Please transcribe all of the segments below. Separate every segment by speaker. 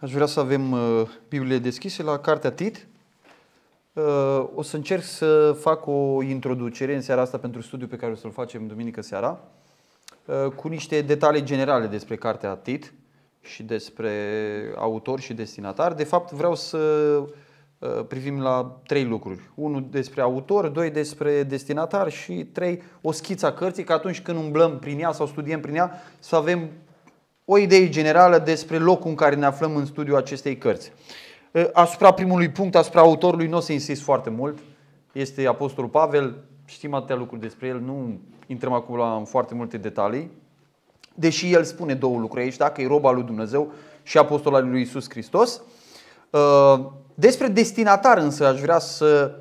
Speaker 1: Aș vrea să avem uh, Biblie deschise la Cartea Tit. Uh, o să încerc să fac o introducere în seara asta pentru studiul pe care o să-l facem duminică seara, uh, cu niște detalii generale despre Cartea Tit și despre autor și destinatar. De fapt, vreau să privim la trei lucruri. Unul despre autor, doi despre destinatar și trei o schiță a cărții, că atunci când umblăm prin ea sau studiem prin ea, să avem o idee generală despre locul în care ne aflăm în studiul acestei cărți. Asupra primului punct, asupra autorului, nu o să insist foarte mult. Este Apostolul Pavel, știm atâtea lucruri despre el, nu intrăm acum la foarte multe detalii. Deși el spune două lucruri aici, dacă e roba lui Dumnezeu și apostol al lui Isus Hristos. Despre destinatar însă aș vrea să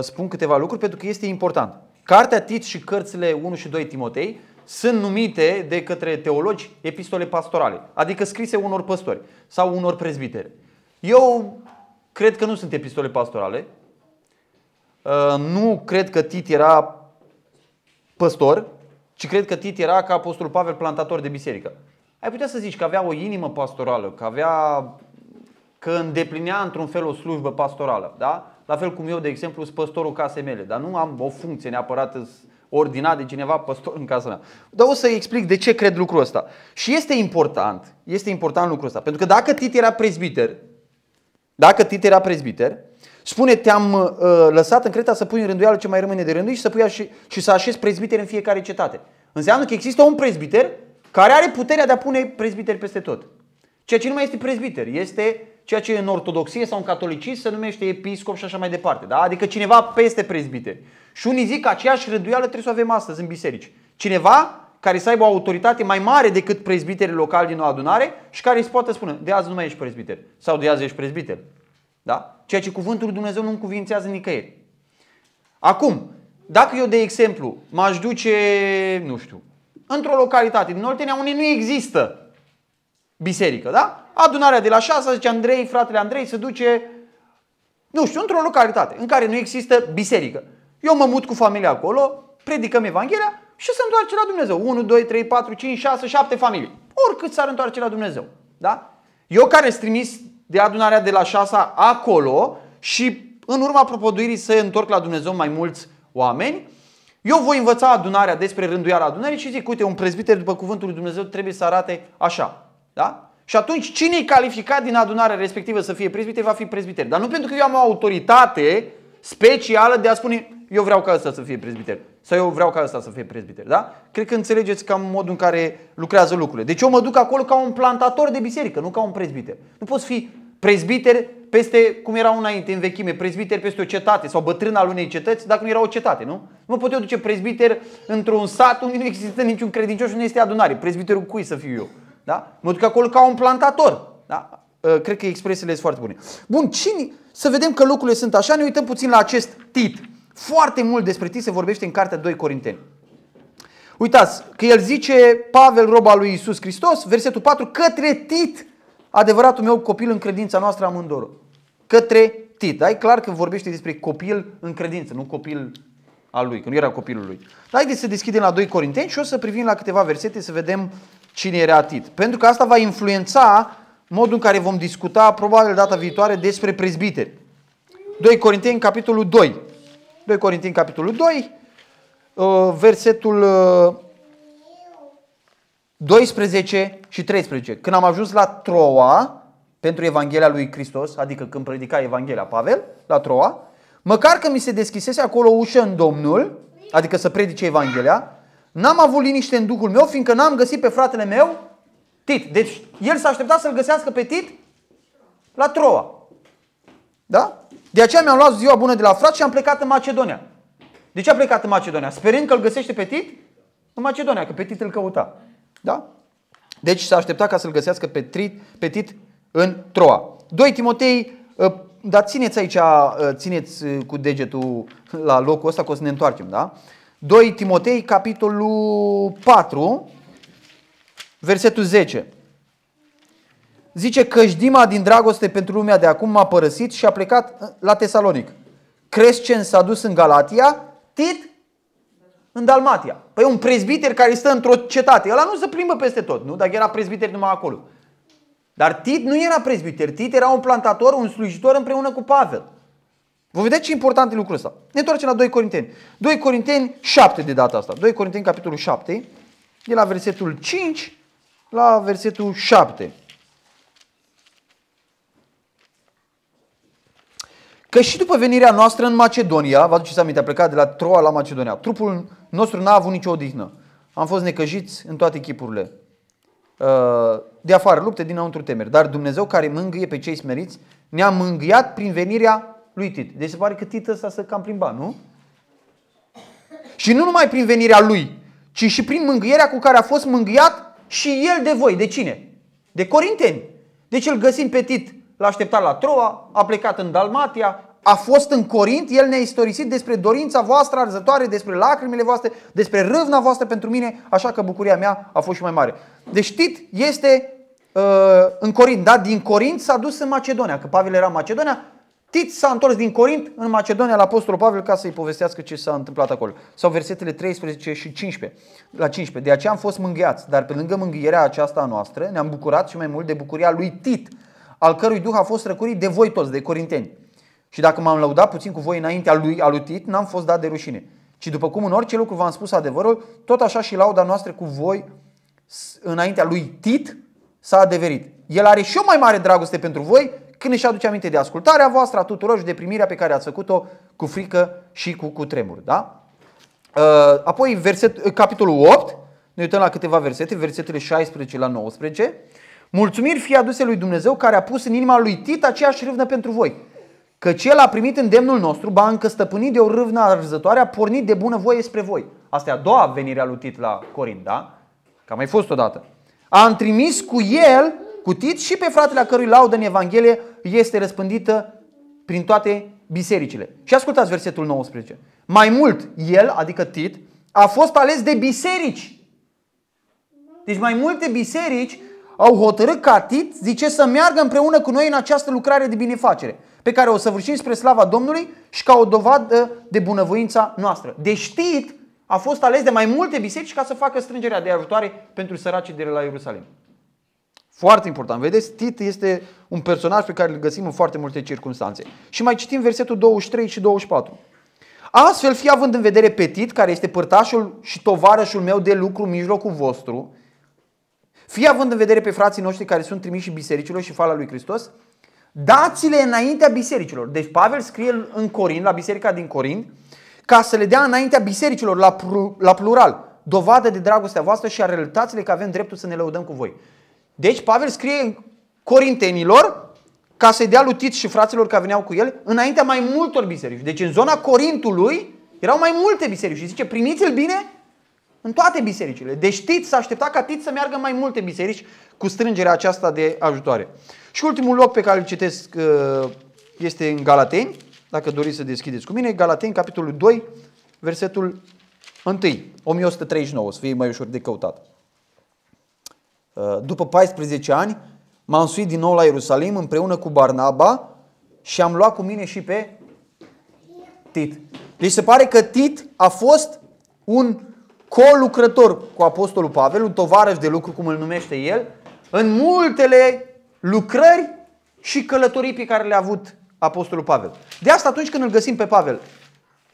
Speaker 1: spun câteva lucruri pentru că este important. Cartea Tit și cărțile 1 și 2 Timotei sunt numite de către teologi epistole pastorale, adică scrise unor păstori sau unor prezbitere. Eu cred că nu sunt epistole pastorale, ă, nu cred că Tit era păstor, ci cred că Tit era ca apostolul Pavel plantator de biserică. Ai putea să zici că avea o inimă pastorală, că avea că îndeplinea într-un fel o slujbă pastorală, da? La fel cum eu, de exemplu, sunt păstorul casei mele, dar nu am o funcție neapărat ordinat de cineva păstor în casa mea. Dar o să-i explic de ce cred lucrul ăsta. Și este important, este important lucrul ăsta. Pentru că dacă Tit era prezbiter, dacă Tit era prezbiter, spune te-am uh, lăsat în Creta să pui în rânduială ce mai rămâne de rânduri și să, pui și, și să așezi prezbiter în fiecare cetate. Înseamnă că există un prezbiter care are puterea de a pune prezbiteri peste tot. Ceea ce nu mai este prezbiter, este ceea ce în ortodoxie sau în catolicism se numește episcop și așa mai departe. Da? Adică cineva peste prezbite. Și unii zic că aceeași rânduială trebuie să o avem astăzi în biserici. Cineva care să aibă o autoritate mai mare decât prezbiterii locali din o adunare și care îți poate spune de azi nu mai ești prezbiter sau de azi ești prezbiter. Da? Ceea ce cuvântul lui Dumnezeu nu cuvințează nicăieri. Acum, dacă eu, de exemplu, m-aș duce, nu știu, într-o localitate din Oltenia unde nu există biserică, da? Adunarea de la 6, zice Andrei, fratele Andrei, se duce, nu știu, într-o localitate în care nu există biserică. Eu mă mut cu familia acolo, predicăm Evanghelia și se întoarce la Dumnezeu. 1, 2, 3, 4, 5, 6, 7 familii. Oricât s-ar întoarce la Dumnezeu. Da? Eu care sunt trimis de adunarea de la 6 acolo și în urma propăduirii să întorc la Dumnezeu mai mulți oameni, eu voi învăța adunarea despre rânduiala adunării și zic, uite, un prezbiter după cuvântul lui Dumnezeu trebuie să arate așa. Da? Și atunci cine e calificat din adunarea respectivă să fie prezbiter, va fi prezbiter. Dar nu pentru că eu am o autoritate specială de a spune eu vreau ca ăsta să fie prezbiter. Sau eu vreau ca ăsta să fie prezbiter. Da? Cred că înțelegeți cam modul în care lucrează lucrurile. Deci eu mă duc acolo ca un plantator de biserică, nu ca un prezbiter. Nu poți fi prezbiter peste, cum era înainte, în vechime, prezbiter peste o cetate sau bătrân al unei cetăți, dacă nu era o cetate, nu? Nu mă pot eu duce prezbiter într-un sat unde nu există niciun credincios și nu este adunare. Prezbiterul cui să fiu eu? Da? Mă duc acolo ca un plantator. Da? Uh, cred că expresiile sunt foarte bune. Bun, cine, să vedem că lucrurile sunt așa, ne uităm puțin la acest tit. Foarte mult despre tit se vorbește în cartea 2 Corinteni. Uitați, că el zice, Pavel, roba lui Isus Hristos, versetul 4, către Tit, adevăratul meu copil în credința noastră amândorul. Către Tit. Da? E clar că vorbește despre copil în credință, nu copil al lui, că nu era copilul lui. Haideți să deschidem la 2 Corinteni și o să privim la câteva versete să vedem uh, cine era Tit. Pentru că asta va influența modul în care vom discuta probabil data viitoare despre prezbiteri. 2 Corinteni, capitolul 2. 2 Corinteni, capitolul 2, uh, versetul 12 uh, și 13. Când am ajuns la Troa, pentru Evanghelia lui Hristos, adică când predica Evanghelia Pavel la Troa, măcar că mi se deschisese acolo ușă în Domnul, adică să predice Evanghelia, N-am avut liniște în Duhul meu, fiindcă n-am găsit pe fratele meu Tit. Deci el s-a așteptat să-l găsească pe Tit la Troa. Da? De aceea mi-am luat ziua bună de la frat și am plecat în Macedonia. De ce a plecat în Macedonia? Sperând că îl găsește pe Tit în Macedonia, că pe Tit îl căuta. Da? Deci s-a așteptat ca să-l găsească pe, Trit, pe Tit în Troa. 2 Timotei, ă, dar țineți aici, ă, țineți ă, cu degetul la locul ăsta că o să ne întoarcem, da? 2 Timotei, capitolul 4, versetul 10. Zice că Dima din dragoste pentru lumea de acum m-a părăsit și a plecat la Tesalonic. Crescen s-a dus în Galatia, Tit în Dalmatia. Păi un prezbiter care stă într-o cetate, ăla nu se plimbă peste tot, nu? Dacă era prezbiter numai acolo. Dar Tit nu era prezbiter, Tit era un plantator, un slujitor împreună cu Pavel. Vă vedeți ce important e lucrul ăsta. Ne întoarcem la 2 Corinteni. 2 Corinteni 7 de data asta. 2 Corinteni capitolul 7, de la versetul 5 la versetul 7. Că și după venirea noastră în Macedonia, vă aduceți aminte, a plecat de la Troa la Macedonia, trupul nostru n-a avut nicio odihnă. Am fost necăjiți în toate chipurile. Uh, de afară lupte, dinăuntru temeri. Dar Dumnezeu care mângâie pe cei smeriți, ne-a mângâiat prin venirea lui Tit. Deci se pare că Tit ăsta se cam plimba, nu? Și nu numai prin venirea lui, ci și prin mângâierea cu care a fost mângâiat și el de voi. De cine? De corinteni. Deci îl găsim pe Tit, l-a așteptat la Troa, a plecat în Dalmatia, a fost în Corint, el ne-a istorisit despre dorința voastră arzătoare, despre lacrimile voastre, despre râvna voastră pentru mine, așa că bucuria mea a fost și mai mare. Deci Tit este uh, în Corint, da? Din Corint s-a dus în Macedonia, că Pavel era în Macedonia Tit s-a întors din Corint în Macedonia la Apostolul Pavel ca să-i povestească ce s-a întâmplat acolo. Sau versetele 13 și 15. La 15. De aceea am fost mângâiați, dar pe lângă mângâierea aceasta a noastră ne-am bucurat și mai mult de bucuria lui Tit, al cărui duh a fost răcurit de voi toți, de corinteni. Și dacă m-am lăudat puțin cu voi înaintea lui alutit, n-am fost dat de rușine. Ci după cum în orice lucru v-am spus adevărul, tot așa și lauda noastră cu voi înaintea lui Tit s-a adeverit. El are și o mai mare dragoste pentru voi când își aduce aminte de ascultarea voastră a tuturor și de primirea pe care ați făcut-o cu frică și cu cu tremur, Da? Uh, apoi, verset, uh, capitolul 8, ne uităm la câteva versete, versetele 16 la 19. Mulțumiri fie aduse lui Dumnezeu care a pus în inima lui Tit aceeași râvnă pentru voi. Că cel a primit îndemnul nostru, ba încă stăpânit de o râvnă arzătoare, a pornit de bunăvoie spre voi. Asta e a doua venire a lui Tit la Corint, da? Că a mai fost odată. A trimis cu el, cu Tit și pe fratele a cărui laudă în Evanghelie este răspândită prin toate bisericile. Și ascultați versetul 19. Mai mult, el, adică Tit, a fost ales de biserici. Deci mai multe biserici au hotărât ca Tit, zice, să meargă împreună cu noi în această lucrare de binefacere, pe care o săvârșim spre slava Domnului și ca o dovadă de bunăvoința noastră. Deci Tit a fost ales de mai multe biserici ca să facă strângerea de ajutoare pentru săracii de la Ierusalim. Foarte important. Vedeți, Tit este un personaj pe care îl găsim în foarte multe circunstanțe. Și mai citim versetul 23 și 24. Astfel, fie având în vedere pe Tit, care este părtașul și tovarășul meu de lucru în mijlocul vostru, fie având în vedere pe frații noștri care sunt trimiși bisericilor și fala lui Hristos, dați-le înaintea bisericilor. Deci Pavel scrie în Corin, la biserica din Corin, ca să le dea înaintea bisericilor, la, la plural, dovadă de dragostea voastră și arătați-le că avem dreptul să ne lăudăm cu voi. Deci Pavel scrie corintenilor ca să-i dea lui și fraților care veneau cu el înaintea mai multor biserici. Deci în zona Corintului erau mai multe biserici și zice primiți-l bine în toate bisericile. Deci Tit s-a așteptat ca Tit să meargă mai multe biserici cu strângerea aceasta de ajutoare. Și ultimul loc pe care îl citesc uh, este în Galateni, dacă doriți să deschideți cu mine, Galateni, capitolul 2, versetul 1, 1139, să fie mai ușor de căutat. Uh, după 14 ani, m-am suit din nou la Ierusalim împreună cu Barnaba și am luat cu mine și pe Tit. Deci se pare că Tit a fost un colucrător cu Apostolul Pavel, un tovarăș de lucru, cum îl numește el, în multele lucrări și călătorii pe care le-a avut Apostolul Pavel. De asta atunci când îl găsim pe Pavel,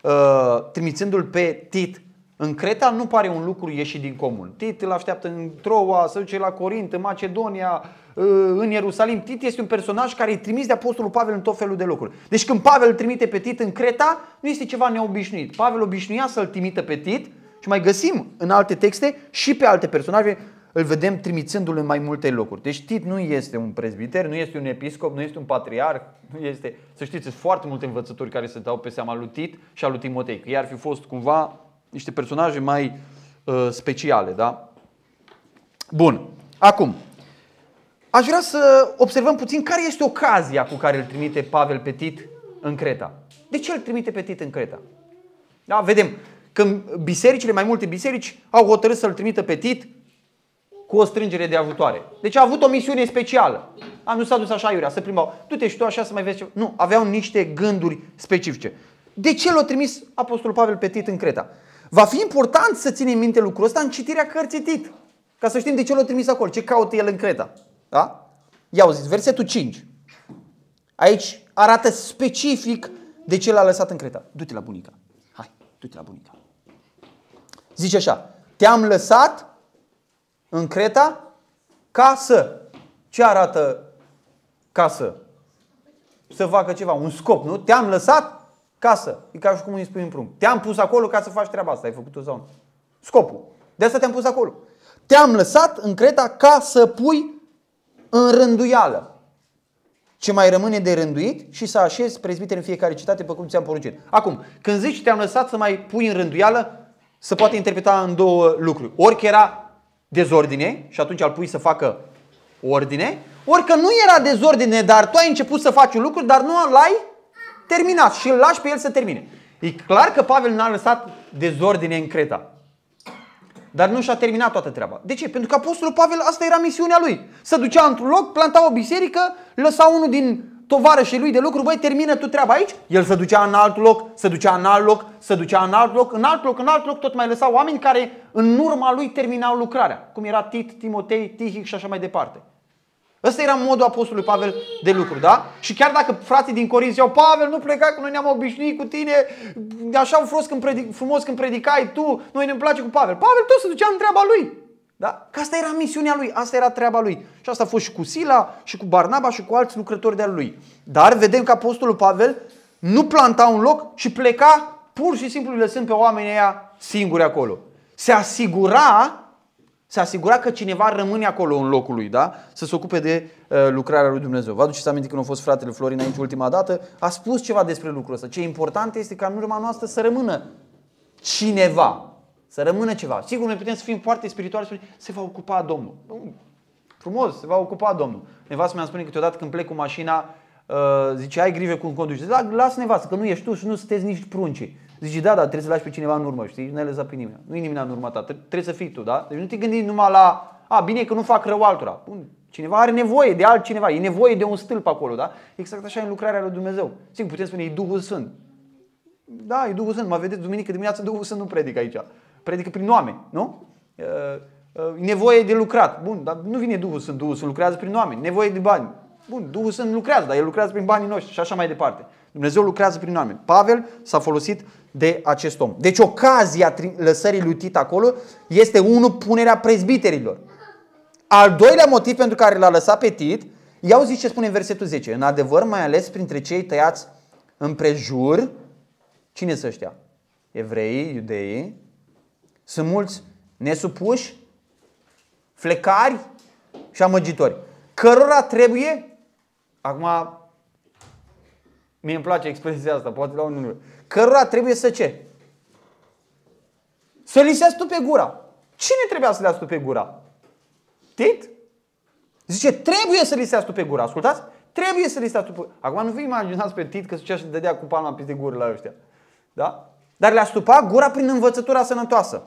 Speaker 1: uh, trimițându-l pe Tit în Creta nu pare un lucru ieșit din comun. Tit îl așteaptă în Troa, se duce la Corint, în Macedonia, ă, în Ierusalim. Tit este un personaj care e trimis de Apostolul Pavel în tot felul de locuri. Deci când Pavel îl trimite pe Tit în Creta, nu este ceva neobișnuit. Pavel obișnuia să-l trimită pe Tit și mai găsim în alte texte și pe alte personaje îl vedem trimițându-l în mai multe locuri. Deci Tit nu este un prezbiter, nu este un episcop, nu este un patriarh, nu este... Să știți, sunt foarte multe învățături care se dau pe seama lui Tit și a lui Timotei. Că ar fi fost cumva niște personaje mai uh, speciale, da? Bun. Acum, aș vrea să observăm puțin care este ocazia cu care îl trimite Pavel Petit în Creta. De ce îl trimite Petit în Creta? Da, vedem, când bisericile, mai multe biserici, au hotărât să-l trimită Petit cu o strângere de ajutoare. Deci a avut o misiune specială. A, nu s-a dus așa iurea, să primau. Tu te și tu așa să mai vezi ceva. Nu, aveau niște gânduri specifice. De ce l-a trimis Apostolul Pavel Petit în Creta? Va fi important să ținem minte lucrul ăsta în citirea cărții Tit. Ca să știm de ce l-a trimis acolo, ce caută el în Creta. Da? Ia auziți, versetul 5. Aici arată specific de ce l-a lăsat în Creta. Du-te la bunica. Hai, du-te la bunica. Zice așa, te-am lăsat în Creta ca să. Ce arată ca să? Să facă ceva, un scop, nu? Te-am lăsat casă. E ca și cum îi spui împrumut. Te-am pus acolo ca să faci treaba asta. Ai făcut-o sau nu? Scopul. De asta te-am pus acolo. Te-am lăsat în Creta ca să pui în rânduială ce mai rămâne de rânduit și să așezi prezbiteri în fiecare citate pe cum ți-am poruncit. Acum, când zici te-am lăsat să mai pui în rânduială, se poate interpreta în două lucruri. Ori că era dezordine și atunci al pui să facă ordine, ori că nu era dezordine, dar tu ai început să faci un lucru, dar nu l-ai terminat și îl lași pe el să termine. E clar că Pavel n-a lăsat dezordine în Creta. Dar nu și-a terminat toată treaba. De ce? Pentru că Apostolul Pavel, asta era misiunea lui. Să ducea într-un loc, planta o biserică, lăsa unul din tovarășii lui de lucru, băi, termină tu treaba aici. El se ducea în alt loc, se ducea în alt loc, se ducea în alt loc, în alt loc, în alt loc, tot mai lăsa oameni care în urma lui terminau lucrarea. Cum era Tit, Timotei, Tihic și așa mai departe. Ăsta era modul apostolului Pavel de lucru, da? Și chiar dacă frații din Corint ziceau, Pavel, nu pleca, că noi ne-am obișnuit cu tine, așa frumos când, predic, frumos când predicai tu, noi ne place cu Pavel. Pavel tot se ducea în treaba lui. Da? Că asta era misiunea lui, asta era treaba lui. Și asta a fost și cu Sila, și cu Barnaba, și cu alți lucrători de-al lui. Dar vedem că apostolul Pavel nu planta un loc și pleca pur și simplu lăsând pe oamenii aia singuri acolo. Se asigura se asigura că cineva rămâne acolo în locul lui, da? să se ocupe de uh, lucrarea lui Dumnezeu. Vă aduceți aminte când a fost fratele Florin aici ultima dată, a spus ceva despre lucrul ăsta. Ce important este ca în urma noastră să rămână cineva, să rămână ceva. Sigur, noi putem să fim foarte spirituali și se va ocupa Domnul. Frumos, se va ocupa Domnul. Nevastă mi-a spus câteodată când plec cu mașina, uh, zice, ai grive cum conduci. Da, lasă nevastă, că nu ești tu și nu sunteți nici pruncii. Zici, da, da, trebuie să lași pe cineva în urmă, știi? Nu ai lăsat pe nimeni. Nu e nimeni în urmă ta, trebuie să fii tu, da? Deci nu te gândi numai la, a, bine că nu fac rău altora. Bun, cineva are nevoie de altcineva, e nevoie de un stâlp acolo, da? Exact așa e în lucrarea lui Dumnezeu. Sigur, putem spune, e Duhul Sfânt. Da, e Duhul Sfânt, mă vedeți, duminică dimineața Duhul Sfânt nu predică aici. Predică prin oameni, nu? Uh, uh, e nevoie de lucrat. Bun, dar nu vine Duhul Sfânt, Duhul Sfânt lucrează prin oameni. Nevoie de bani, Bun, Duhul Sfânt lucrează, dar El lucrează prin banii noștri și așa mai departe. Dumnezeu lucrează prin oameni. Pavel s-a folosit de acest om. Deci ocazia lăsării lui Tit acolo este unul punerea prezbiterilor. Al doilea motiv pentru care l-a lăsat pe Tit, iau zis ce spune în versetul 10. În adevăr, mai ales printre cei tăiați împrejur, cine să știa? Evreii, iudeii, sunt mulți nesupuși, flecari și amăgitori, cărora trebuie Acum, mie îmi place expresia asta, poate la unul. Cărora trebuie să ce? Să li se astupe pe gura. Cine trebuia să le astupe pe gura? Tit? Zice, trebuie să li se astupe pe gura. Ascultați? Trebuie să li se astupe gura. Acum nu vă imaginați pe Tit că zicea și dădea cu palma peste gură la ăștia. Da? Dar le-a stupat gura prin învățătura sănătoasă.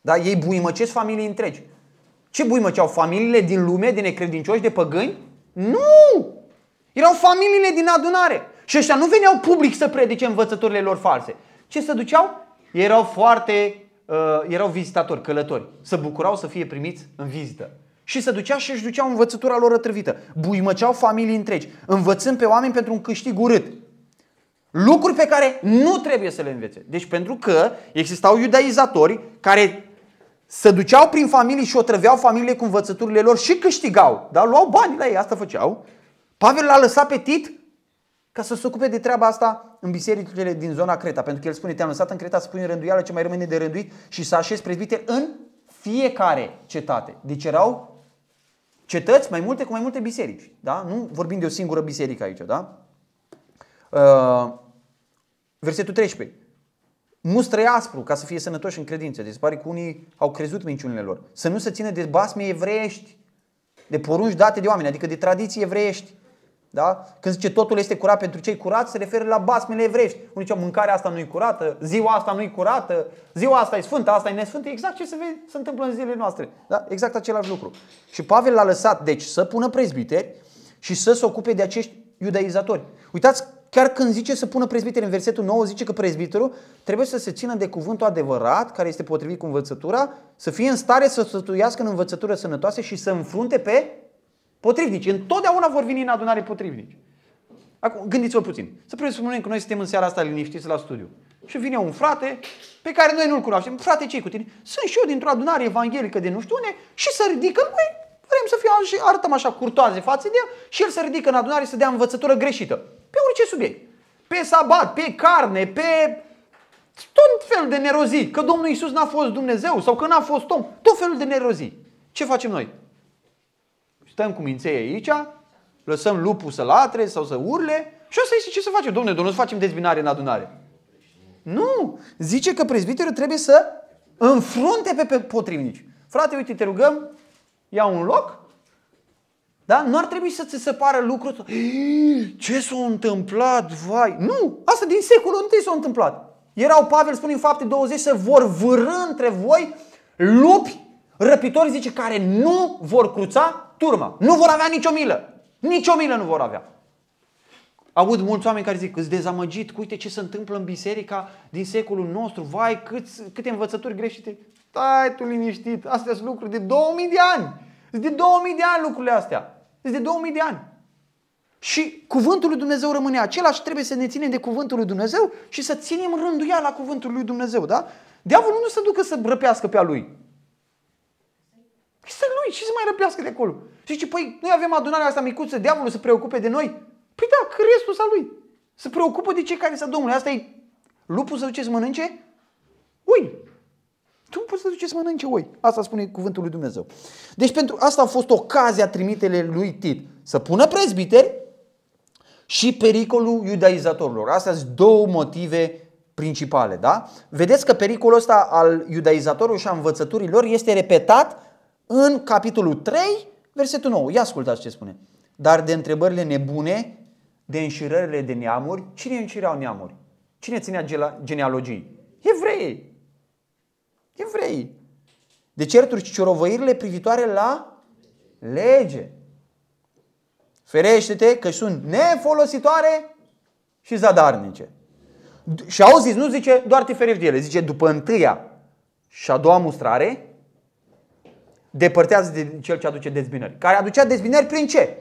Speaker 1: Da? Ei buimăcesc familii întregi. Ce buimăceau familiile din lume, din necredincioși, de păgâni? Nu! Erau familiile din adunare. Și ăștia nu veneau public să predice învățăturile lor false. Ce se duceau? Erau foarte, uh, erau vizitatori, călători. Să bucurau să fie primiți în vizită. Și se duceau și își duceau învățătura lor rătrăvită. Buimăceau familii întregi, învățând pe oameni pentru un câștig urât. Lucruri pe care nu trebuie să le învețe. Deci pentru că existau iudaizatori care se duceau prin familii și o trăveau familiile cu învățăturile lor și câștigau. Dar luau bani la ei, asta făceau. Pavel l-a lăsat pe Tit ca să se ocupe de treaba asta în bisericile din zona Creta. Pentru că el spune, te-am lăsat în Creta să pui în rânduială ce mai rămâne de rânduit și să așezi prezbiteri în fiecare cetate. Deci erau cetăți mai multe cu mai multe biserici. Da? Nu vorbim de o singură biserică aici. Da? Uh, versetul 13 mustră aspru ca să fie sănătoși în credință. Deci pare că unii au crezut minciunile lor. Să nu se țină de basme evreiești, de porunci date de oameni, adică de tradiții evreiești. Da? Când zice totul este curat pentru cei curați, se referă la basmele evrești. Unii ziceau mâncarea asta nu e curată, ziua asta nu e curată, ziua asta e sfântă, asta e nesfântă. Exact ce se, vede, se întâmplă în zilele noastre. Da? Exact același lucru. Și Pavel l-a lăsat, deci, să pună prezbiteri și să se ocupe de acești iudaizatori. Uitați chiar când zice să pună prezbiter în versetul 9, zice că prezbiterul trebuie să se țină de cuvântul adevărat, care este potrivit cu învățătura, să fie în stare să sătuiască în învățătură sănătoase și să înfrunte pe potrivnici. Întotdeauna vor veni în adunare potrivnici. Acum, gândiți-vă puțin. Să presupunem că noi suntem în seara asta liniștiți la studiu. Și vine un frate pe care noi nu-l cunoaștem. Frate, ce cu tine? Sunt și eu dintr-o adunare evanghelică de nu știu unde și să ridicăm, noi. Păi, vrem să fie, arătăm așa curtoaze față de el și el să ridică în adunare să dea învățătură greșită. Pe orice subiect. Pe sabat, pe carne, pe tot fel de nerozii. Că Domnul Isus n-a fost Dumnezeu sau că n-a fost om. Tot felul de nerozii. Ce facem noi? Stăm cu minței aici, lăsăm lupul să latre sau să urle și asta este ce să facem. Domnule, Domnul, să facem dezbinare în adunare. Nu! Zice că prezbiterul trebuie să înfrunte pe, pe potrivnici. Frate, uite, te rugăm, ia un loc, da? Nu ar trebui să ți se pară lucrul ăsta. Ce s-a întâmplat, vai? Nu! Asta din secolul întâi s-a întâmplat. Erau, Pavel spune în fapte 20, să vor vârâ între voi lupi răpitori, zice, care nu vor cruța turma. Nu vor avea nicio milă. Nicio milă nu vor avea. Aud mulți oameni care zic, îți dezamăgit, uite ce se întâmplă în biserica din secolul nostru, vai, câți, câte învățături greșite. Stai tu liniștit, astea sunt lucruri de 2000 de ani. de 2000 de ani lucrurile astea. Deci de 2000 de ani. Și cuvântul lui Dumnezeu rămâne același, trebuie să ne ținem de cuvântul lui Dumnezeu și să ținem rânduia la cuvântul lui Dumnezeu, da? Diavolul nu se ducă să răpească pe a lui. Este lui, ce să mai răpească de acolo? Și zice, păi, noi avem adunarea asta micuță, diavolul se preocupe de noi? Păi da, că restul a lui. Se preocupă de cei care sunt Domnului. Asta e lupul să duce să mănânce? Ui, tu poți să duci să mănânce oi. Asta spune cuvântul lui Dumnezeu. Deci pentru asta a fost ocazia trimitele lui Tit. Să pună prezbiteri și pericolul iudaizatorilor. Astea sunt două motive principale. Da? Vedeți că pericolul ăsta al iudaizatorilor și a învățăturilor este repetat în capitolul 3, versetul 9. Ia ascultați ce spune. Dar de întrebările nebune, de înșirările de neamuri, cine înșirau neamuri? Cine ținea genealogii? Evreii! evrei. De certuri și ciorovăirile privitoare la lege. Ferește-te că sunt nefolositoare și zadarnice. Și au zis, nu zice doar te ferești de ele, zice după întâia și a doua mustrare, depărtează de cel ce aduce dezbinări. Care aducea dezbinări prin ce?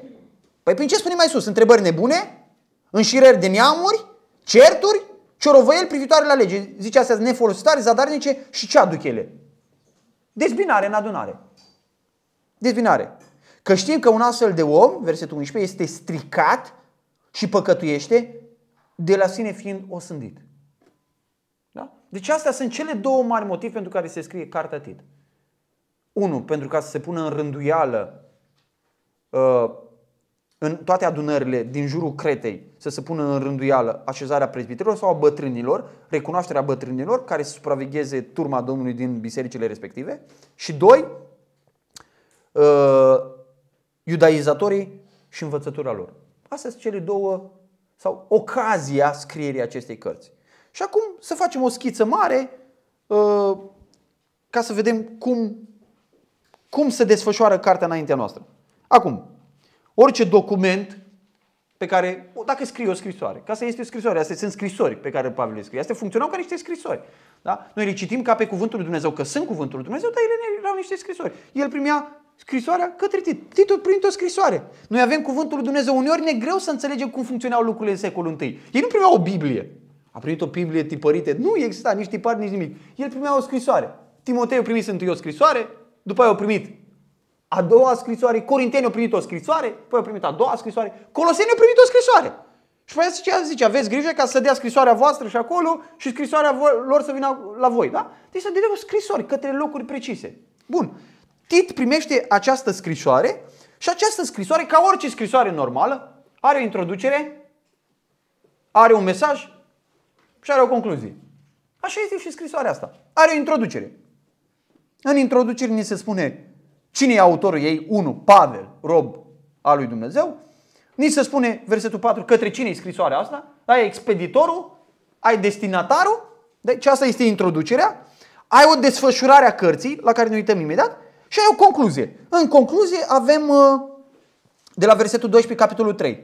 Speaker 1: Păi prin ce spune mai sus? Întrebări nebune, înșirări de neamuri, certuri Ciorovăiel privitoare la lege. Zice astea nefolositare, zadarnice și ce aduc ele? Dezbinare în adunare. Dezbinare. Că știm că un astfel de om, versetul 11, este stricat și păcătuiește de la sine fiind osândit. Da? Deci astea sunt cele două mari motive pentru care se scrie cartea Tit. Unu, pentru ca să se pună în rânduială uh, în toate adunările din jurul Cretei să se pună în rânduială așezarea prezbiterilor sau a bătrânilor, recunoașterea bătrânilor care să supravegheze turma Domnului din bisericile respective și doi, uh, iudaizatorii și învățătura lor. Astea sunt cele două sau ocazia scrierii acestei cărți. Și acum să facem o schiță mare uh, ca să vedem cum, cum se desfășoară cartea înaintea noastră. Acum, orice document pe care, dacă scrie o scrisoare, ca să este o scrisoare, astea sunt scrisori pe care Pavel le scrie, astea funcționau ca niște scrisori. Da? Noi le citim ca pe cuvântul lui Dumnezeu, că sunt cuvântul lui Dumnezeu, dar ele erau niște scrisori. El primea scrisoarea către Tit. Titul primit o scrisoare. Noi avem cuvântul lui Dumnezeu. Uneori ne greu să înțelegem cum funcționau lucrurile în secolul I. Ei nu primeau o Biblie. A primit o Biblie tipărită. Nu exista nici tipar, nici nimic. El primea o scrisoare. Timotei a primit întâi o scrisoare, după aia a primit a doua scrisoare, Corinteni au primit o scrisoare, păi au primit a doua scrisoare, Coloseni au primit o scrisoare. Și păi ce zice, aveți grijă ca să dea scrisoarea voastră și acolo și scrisoarea lor să vină la voi, da? Deci să dea o scrisoare către locuri precise. Bun. Tit primește această scrisoare și această scrisoare, ca orice scrisoare normală, are o introducere, are un mesaj și are o concluzie. Așa este și scrisoarea asta. Are o introducere. În introducere ni se spune Cine e autorul ei? 1. Pavel, rob al lui Dumnezeu. Ni se spune versetul 4 către cine e scrisoarea asta? Ai expeditorul, ai destinatarul, deci asta este introducerea, ai o desfășurare a cărții, la care ne uităm imediat, și ai o concluzie. În concluzie avem uh, de la versetul 12, capitolul 3.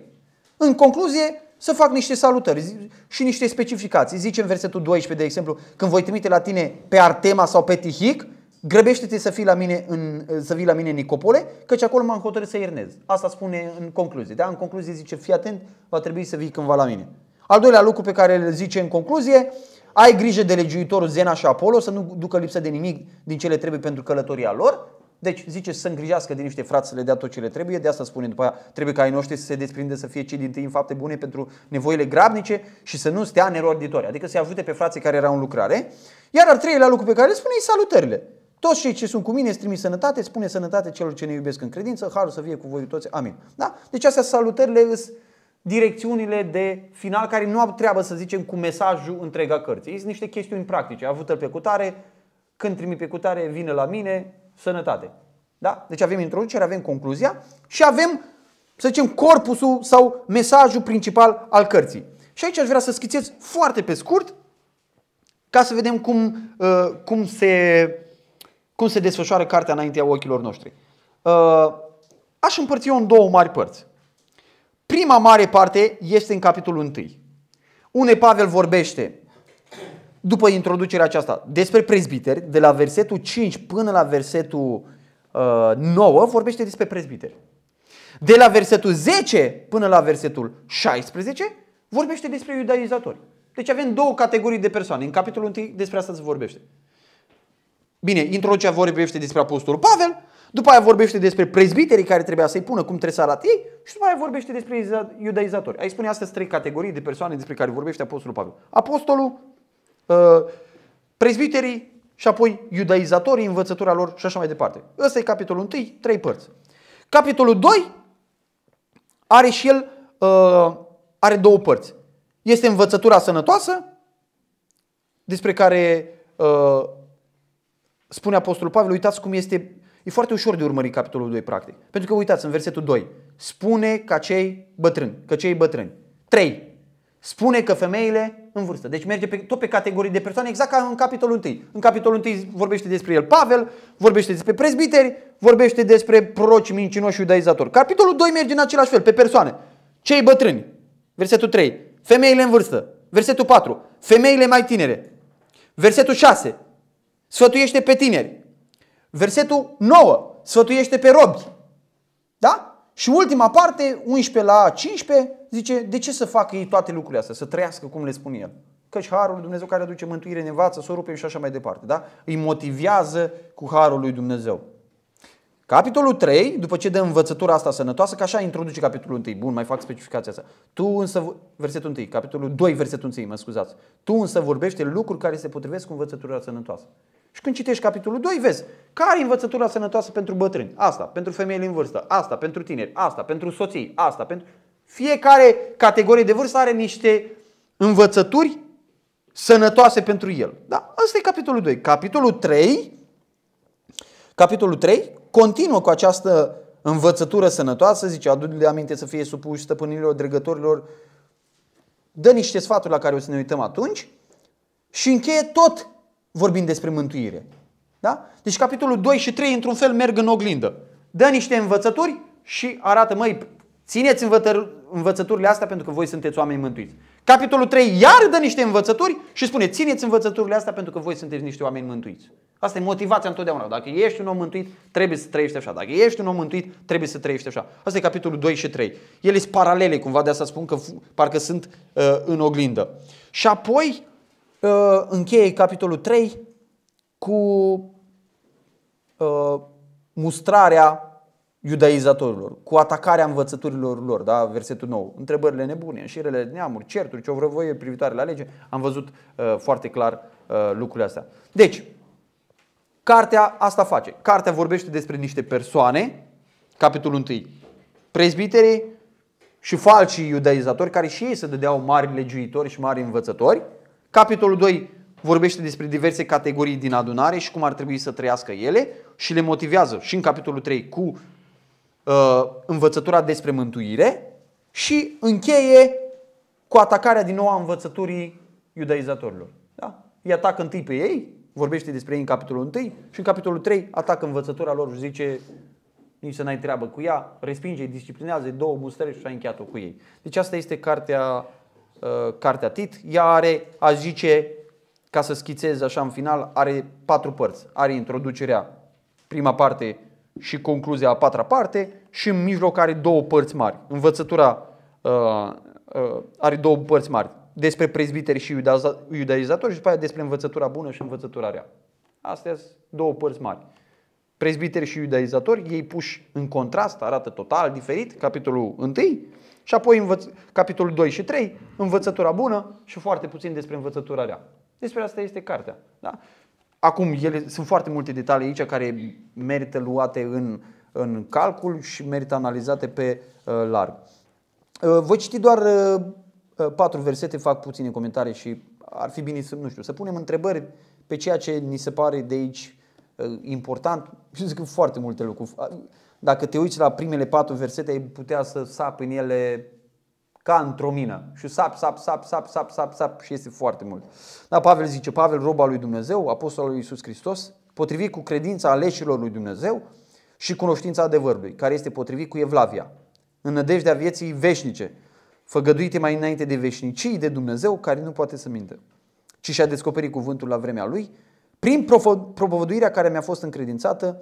Speaker 1: În concluzie, să fac niște salutări și niște specificații. Zice în versetul 12, de exemplu, când voi trimite la tine pe Artema sau pe Tihic, grăbește-te să fii la mine în, să vii la mine în Nicopole, căci acolo m-am hotărât să iernez. Asta spune în concluzie. Da? În concluzie zice, fii atent, va trebui să vii cândva la mine. Al doilea lucru pe care îl zice în concluzie, ai grijă de legiuitorul Zena și Apollo să nu ducă lipsă de nimic din ce le trebuie pentru călătoria lor. Deci zice să îngrijească de niște frați să le dea tot ce le trebuie, de asta spune după aia, trebuie ca ai noștri să se desprindă să fie cei din tâi în fapte bune pentru nevoile grabnice și să nu stea în eroditori. adică să-i ajute pe frații care erau în lucrare. Iar al treilea lucru pe care le spune e salutările. Toți cei ce sunt cu mine strimi sănătate, spune sănătate celor ce ne iubesc în credință, harul să fie cu voi toți. Amin. Da? Deci astea salutările sunt direcțiunile de final care nu au treabă să zicem cu mesajul întrega cărții. Sunt niște chestiuni practice. Avută-l pe cutare, când trimit pe cutare, vine la mine, sănătate. Da? Deci avem introducere, avem concluzia și avem, să zicem, corpusul sau mesajul principal al cărții. Și aici aș vrea să schițez foarte pe scurt ca să vedem cum, uh, cum se cum se desfășoară cartea înaintea ochilor noștri. Uh, aș împărți eu în două mari părți. Prima mare parte este în capitolul 1, unde Pavel vorbește, după introducerea aceasta, despre prezbiteri, de la versetul 5 până la versetul 9, uh, vorbește despre prezbiteri. De la versetul 10 până la versetul 16, vorbește despre iudaizatori. Deci avem două categorii de persoane. În capitolul 1 despre asta se vorbește. Bine, introducea vorbește despre Apostolul Pavel, după aia vorbește despre prezbiterii care trebuia să-i pună, cum trebuie să arate ei și după aia vorbește despre iudaizatori. Ai spune astea trei categorii de persoane despre care vorbește Apostolul Pavel. Apostolul, ă, prezbiterii și apoi iudaizatorii, învățătura lor și așa mai departe. Ăsta e capitolul 1, trei părți. Capitolul 2 are și el ă, are două părți. Este învățătura sănătoasă despre care ă, spune Apostolul Pavel, uitați cum este, e foarte ușor de urmărit capitolul 2 practic. Pentru că uitați în versetul 2, spune ca cei bătrâni, că cei bătrâni. 3. Spune că femeile în vârstă. Deci merge pe, tot pe categorii de persoane, exact ca în capitolul 1. În capitolul 1 vorbește despre el Pavel, vorbește despre prezbiteri, vorbește despre proroci mincinoși iudaizatori. Capitolul 2 merge în același fel, pe persoane. Cei bătrâni, versetul 3, femeile în vârstă, versetul 4, femeile mai tinere, versetul 6, sfătuiește pe tineri. Versetul 9, sfătuiește pe robi. Da? Și ultima parte, 11 la 15, zice, de ce să facă ei toate lucrurile astea? Să trăiască cum le spune el. Căci harul lui Dumnezeu care aduce mântuire ne învață, să o rupem și așa mai departe. Da? Îi motivează cu harul lui Dumnezeu. Capitolul 3, după ce dă învățătura asta sănătoasă, că așa introduce capitolul 1. Bun, mai fac specificația asta. Tu însă, versetul 1, capitolul 2, versetul 1, mă scuzați. Tu însă vorbește lucruri care se potrivesc cu învățătura sănătoasă. Și când citești capitolul 2, vezi care e învățătura sănătoasă pentru bătrâni? Asta, pentru femeile în vârstă, asta, pentru tineri, asta, pentru soții, asta, pentru... Fiecare categorie de vârstă are niște învățături sănătoase pentru el. Da? Asta e capitolul 2. Capitolul 3, capitolul 3 continuă cu această învățătură sănătoasă, zice, adu-le aminte să fie supuși stăpânilor, dregătorilor, dă niște sfaturi la care o să ne uităm atunci și încheie tot vorbind despre mântuire. Da? Deci capitolul 2 și 3 într-un fel merg în oglindă. Dă niște învățături și arată, măi, țineți învătăr- învățăturile astea pentru că voi sunteți oameni mântuiți. Capitolul 3 iar dă niște învățături și spune, țineți învățăturile astea pentru că voi sunteți niște oameni mântuiți. Asta e motivația întotdeauna. Dacă ești un om mântuit, trebuie să trăiești așa. Dacă ești un om mântuit, trebuie să trăiești așa. Asta e capitolul 2 și 3. Ele sunt paralele, cumva de asta spun că parcă sunt uh, în oglindă. Și apoi Uh, încheie capitolul 3 cu uh, mustrarea iudaizatorilor, cu atacarea învățăturilor lor, da? versetul 9. Întrebările nebune, înșirele neamuri, certuri, ce o vrăvoie privitoare la lege. Am văzut uh, foarte clar uh, lucrurile astea. Deci, cartea asta face. Cartea vorbește despre niște persoane, capitolul 1. Prezbiterii și falcii iudaizatori, care și ei se dădeau mari legiuitori și mari învățători, Capitolul 2 vorbește despre diverse categorii din adunare și cum ar trebui să trăiască ele și le motivează și în capitolul 3 cu uh, învățătura despre mântuire și încheie cu atacarea din nou a învățăturii iudaizatorilor. Da? Îi atacă întâi pe ei, vorbește despre ei în capitolul 1 și în capitolul 3 atacă învățătura lor și zice nici să n-ai treabă cu ea, respinge disciplinează două mustări și a încheiat-o cu ei. Deci asta este cartea Uh, cartea Tit, ea are, a zice, ca să schițez așa în final, are patru părți. Are introducerea, prima parte și concluzia a patra parte și în mijloc are două părți mari. Învățătura uh, uh, are două părți mari. Despre prezbiteri și iudaizatori și după aia despre învățătura bună și învățătura rea. Astea sunt două părți mari. Prezbiteri și iudaizatori, ei puși în contrast, arată total diferit, capitolul 1 și apoi învăț... capitolul 2 și 3, învățătura bună și foarte puțin despre învățătura rea. Despre asta este cartea. Da? Acum, ele, sunt foarte multe detalii aici care merită luate în, în calcul și merită analizate pe uh, larg. Uh, voi citi doar uh, uh patru versete, fac puține comentarii și ar fi bine să, nu știu, să punem întrebări pe ceea ce ni se pare de aici uh, important. Și zic că foarte multe lucruri dacă te uiți la primele patru versete, ai putea să sap în ele ca într-o mină. Și sap, sap, sap, sap, sap, sap, sap și este foarte mult. Dar Pavel zice, Pavel, roba lui Dumnezeu, apostolul lui Iisus Hristos, potrivit cu credința aleșilor lui Dumnezeu și cunoștința adevărului, care este potrivit cu Evlavia, în nădejdea vieții veșnice, făgăduite mai înainte de veșnicii de Dumnezeu, care nu poate să mintă. ci și-a descoperit cuvântul la vremea lui, prin propovăduirea care mi-a fost încredințată,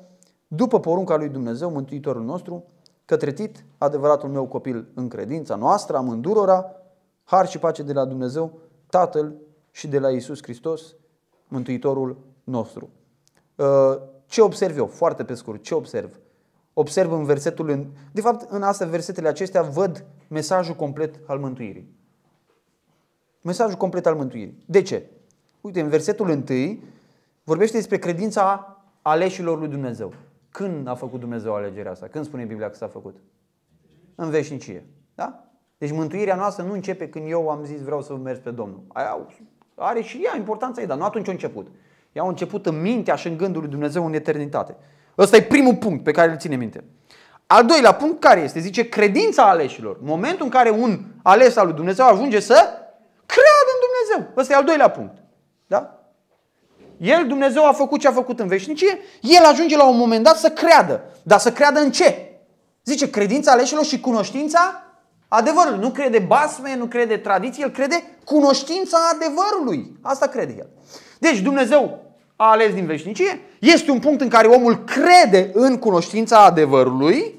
Speaker 1: după porunca lui Dumnezeu, Mântuitorul nostru, către Tit, adevăratul meu copil în credința noastră, amândurora, har și pace de la Dumnezeu, Tatăl și de la Isus Hristos, Mântuitorul nostru. Uh, ce observ eu? Foarte pe scurt, ce observ? Observ în versetul, de fapt în astea, versetele acestea văd mesajul complet al mântuirii. Mesajul complet al mântuirii. De ce? Uite, în versetul 1 vorbește despre credința aleșilor lui Dumnezeu. Când a făcut Dumnezeu alegerea asta? Când spune Biblia că s-a făcut? În veșnicie. Da? Deci mântuirea noastră nu începe când eu am zis vreau să merg pe Domnul. Aia are și ea importanța ei, dar nu atunci a început. Ea a început în mintea și în gândul lui Dumnezeu în eternitate. Ăsta e primul punct pe care îl ține minte. Al doilea punct care este? Zice credința aleșilor. Momentul în care un ales al lui Dumnezeu ajunge să creadă în Dumnezeu. Ăsta e al doilea punct. Da? El, Dumnezeu, a făcut ce a făcut în veșnicie, el ajunge la un moment dat să creadă. Dar să creadă în ce? Zice, credința aleșilor și cunoștința adevărului. Nu crede basme, nu crede tradiții, el crede cunoștința adevărului. Asta crede el. Deci Dumnezeu a ales din veșnicie. Este un punct în care omul crede în cunoștința adevărului.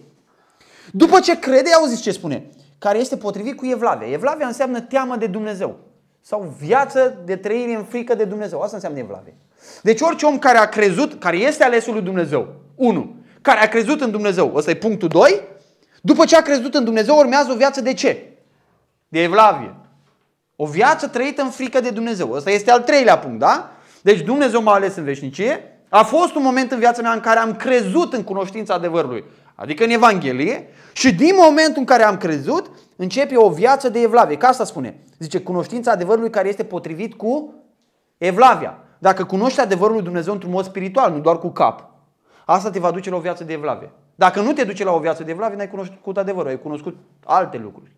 Speaker 1: După ce crede, auziți ce spune, care este potrivit cu Evlavia. Evlavia înseamnă teamă de Dumnezeu sau viață de trăire în frică de Dumnezeu. Asta înseamnă evlavie. Deci orice om care a crezut, care este alesul lui Dumnezeu, unu, Care a crezut în Dumnezeu, ăsta e punctul 2. După ce a crezut în Dumnezeu, urmează o viață de ce? De evlavie. O viață trăită în frică de Dumnezeu. Ăsta este al treilea punct, da? Deci Dumnezeu m-a ales în veșnicie. A fost un moment în viața mea în care am crezut în cunoștința adevărului, adică în Evanghelie, și din momentul în care am crezut, începe o viață de evlavie. Ca asta spune. Zice, cunoștința adevărului care este potrivit cu evlavia. Dacă cunoști adevărul lui Dumnezeu într-un mod spiritual, nu doar cu cap, asta te va duce la o viață de evlavie. Dacă nu te duce la o viață de evlavie, n-ai cunoscut adevărul, ai cunoscut alte lucruri.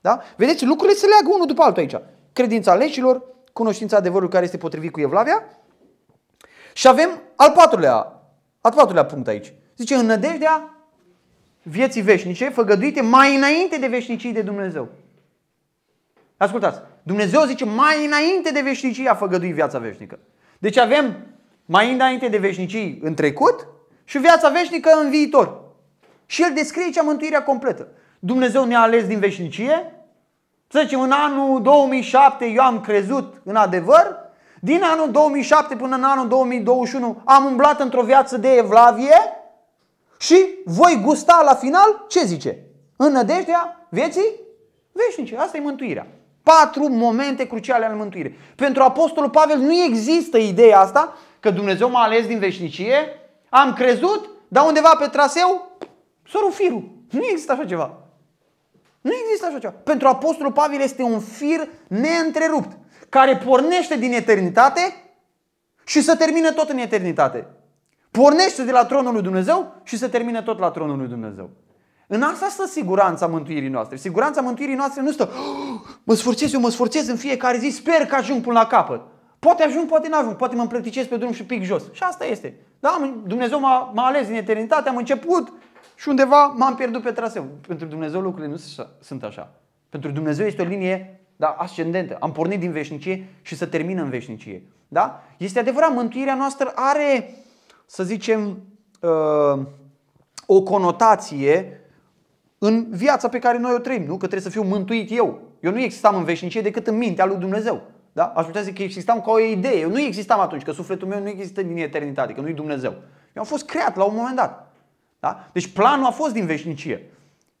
Speaker 1: Da? Vedeți, lucrurile se leagă unul după altul aici. Credința leșilor, cunoștința adevărului care este potrivit cu evlavia. Și avem al patrulea, al patrulea punct aici. Zice, în nădejdea vieții veșnice, făgăduite mai înainte de veșnicii de Dumnezeu. Ascultați, Dumnezeu zice mai înainte de veșnicie a făgăduit viața veșnică. Deci avem mai înainte de veșnicii în trecut și viața veșnică în viitor. Și el descrie aici mântuirea completă. Dumnezeu ne-a ales din veșnicie, să zicem în anul 2007 eu am crezut în adevăr, din anul 2007 până în anul 2021 am umblat într-o viață de evlavie și voi gusta la final, ce zice? În nădejdea vieții veșnice. Asta e mântuirea. Patru momente cruciale ale mântuirii. Pentru Apostolul Pavel nu există ideea asta că Dumnezeu m-a ales din veșnicie, am crezut, dar undeva pe traseu, sorul firul. Nu există așa ceva. Nu există așa ceva. Pentru Apostolul Pavel este un fir neîntrerupt, care pornește din eternitate și se termină tot în eternitate. Pornește de la tronul lui Dumnezeu și se termină tot la tronul lui Dumnezeu. În asta stă siguranța mântuirii noastre. Siguranța mântuirii noastre nu stă, oh, mă sforțez, eu mă sforțez în fiecare zi, sper că ajung până la capăt. Poate ajung, poate nu ajung, poate mă împlăticez pe drum și pic jos. Și asta este. Da, Dumnezeu m-a, m-a ales din eternitate, am început și undeva m-am pierdut pe traseu. Pentru Dumnezeu lucrurile nu sunt așa. Pentru Dumnezeu este o linie da, ascendentă. Am pornit din veșnicie și să termină în veșnicie. Da? Este adevărat, mântuirea noastră are, să zicem, uh, o conotație în viața pe care noi o trăim, nu? Că trebuie să fiu mântuit eu. Eu nu existam în veșnicie decât în mintea lui Dumnezeu. Da? Aș putea zic că existam ca o idee. Eu nu existam atunci, că sufletul meu nu există din eternitate, că nu-i Dumnezeu. Eu am fost creat la un moment dat. Da? Deci planul a fost din veșnicie.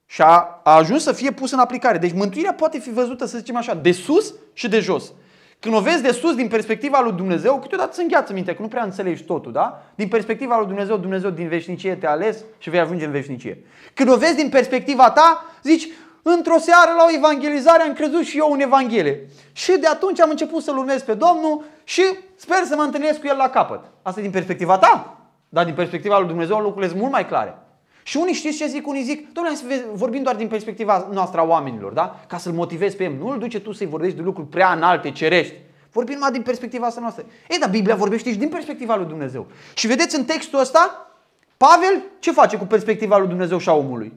Speaker 1: Și a, a ajuns să fie pus în aplicare. Deci mântuirea poate fi văzută, să zicem așa, de sus și de jos. Când o vezi de sus, din perspectiva lui Dumnezeu, câteodată îți îngheață mintea, că nu prea înțelegi totul, da? Din perspectiva lui Dumnezeu, Dumnezeu din veșnicie te-a ales și vei ajunge în veșnicie. Când o vezi din perspectiva ta, zici, într-o seară la o evangelizare am crezut și eu în Evanghelie. Și de atunci am început să-L urmez pe Domnul și sper să mă întâlnesc cu El la capăt. Asta e din perspectiva ta, dar din perspectiva lui Dumnezeu lucrurile sunt mult mai clare. Și unii știți ce zic, unii zic, domnule, să vorbim doar din perspectiva noastră a oamenilor, da? Ca să-l motivezi pe el. Nu îl duce tu să-i vorbești de lucruri prea înalte, cerești. Vorbim numai din perspectiva asta noastră. Ei, dar Biblia vorbește și din perspectiva lui Dumnezeu. Și vedeți în textul ăsta, Pavel ce face cu perspectiva lui Dumnezeu și a omului?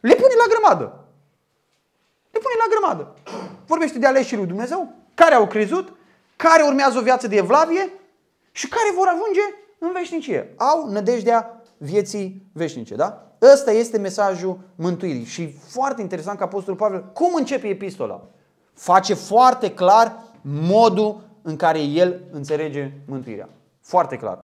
Speaker 1: Le pune la grămadă. Le pune la grămadă. Vorbește de aleșii lui Dumnezeu, care au crezut, care urmează o viață de evlavie și care vor ajunge în veșnicie. Au nădejdea vieții veșnice. Da? Ăsta este mesajul mântuirii și foarte interesant că Apostolul Pavel, cum începe epistola? Face foarte clar modul în care el înțelege mântuirea. Foarte clar.